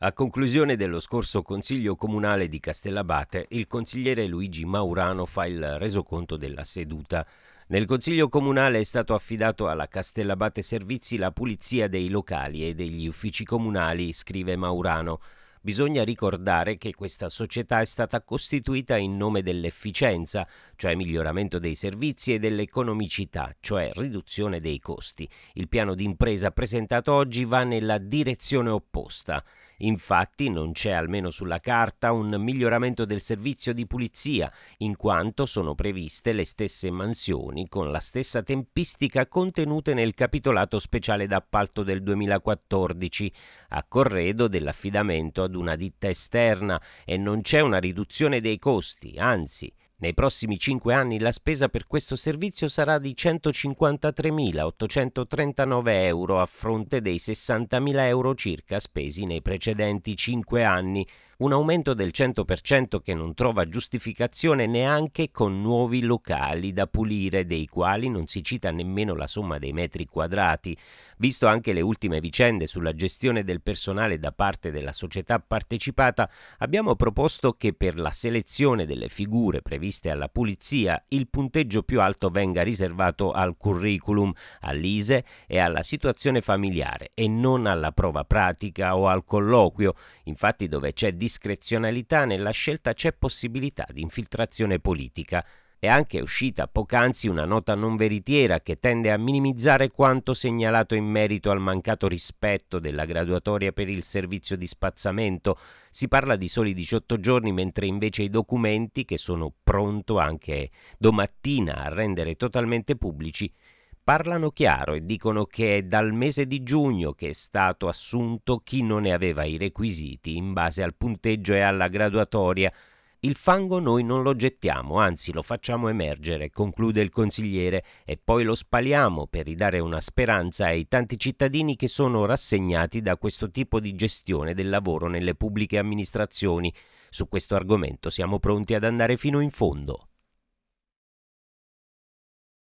A conclusione dello scorso Consiglio Comunale di Castellabate, il consigliere Luigi Maurano fa il resoconto della seduta. Nel Consiglio Comunale è stato affidato alla Castellabate Servizi la pulizia dei locali e degli uffici comunali, scrive Maurano. Bisogna ricordare che questa società è stata costituita in nome dell'efficienza, cioè miglioramento dei servizi e dell'economicità, cioè riduzione dei costi. Il piano di impresa presentato oggi va nella direzione opposta. Infatti non c'è almeno sulla carta un miglioramento del servizio di pulizia, in quanto sono previste le stesse mansioni con la stessa tempistica contenute nel capitolato speciale d'appalto del 2014, a corredo dell'affidamento ad una ditta esterna e non c'è una riduzione dei costi, anzi, nei prossimi 5 anni la spesa per questo servizio sarà di 153.839 euro a fronte dei 60.000 euro circa spesi nei precedenti 5 anni, un aumento del 100% che non trova giustificazione neanche con nuovi locali da pulire, dei quali non si cita nemmeno la somma dei metri quadrati, visto anche le ultime vicende sulla gestione del personale da parte della società partecipata, abbiamo proposto che per la selezione delle figure previste alla pulizia il punteggio più alto venga riservato al curriculum, all'ISE e alla situazione familiare e non alla prova pratica o al colloquio. Infatti dove c'è discussione discrezionalità nella scelta c'è possibilità di infiltrazione politica. È anche uscita poc'anzi una nota non veritiera che tende a minimizzare quanto segnalato in merito al mancato rispetto della graduatoria per il servizio di spazzamento. Si parla di soli 18 giorni, mentre invece i documenti, che sono pronto anche domattina a rendere totalmente pubblici, parlano chiaro e dicono che è dal mese di giugno che è stato assunto chi non ne aveva i requisiti in base al punteggio e alla graduatoria. Il fango noi non lo gettiamo, anzi lo facciamo emergere, conclude il consigliere, e poi lo spaliamo per ridare una speranza ai tanti cittadini che sono rassegnati da questo tipo di gestione del lavoro nelle pubbliche amministrazioni. Su questo argomento siamo pronti ad andare fino in fondo.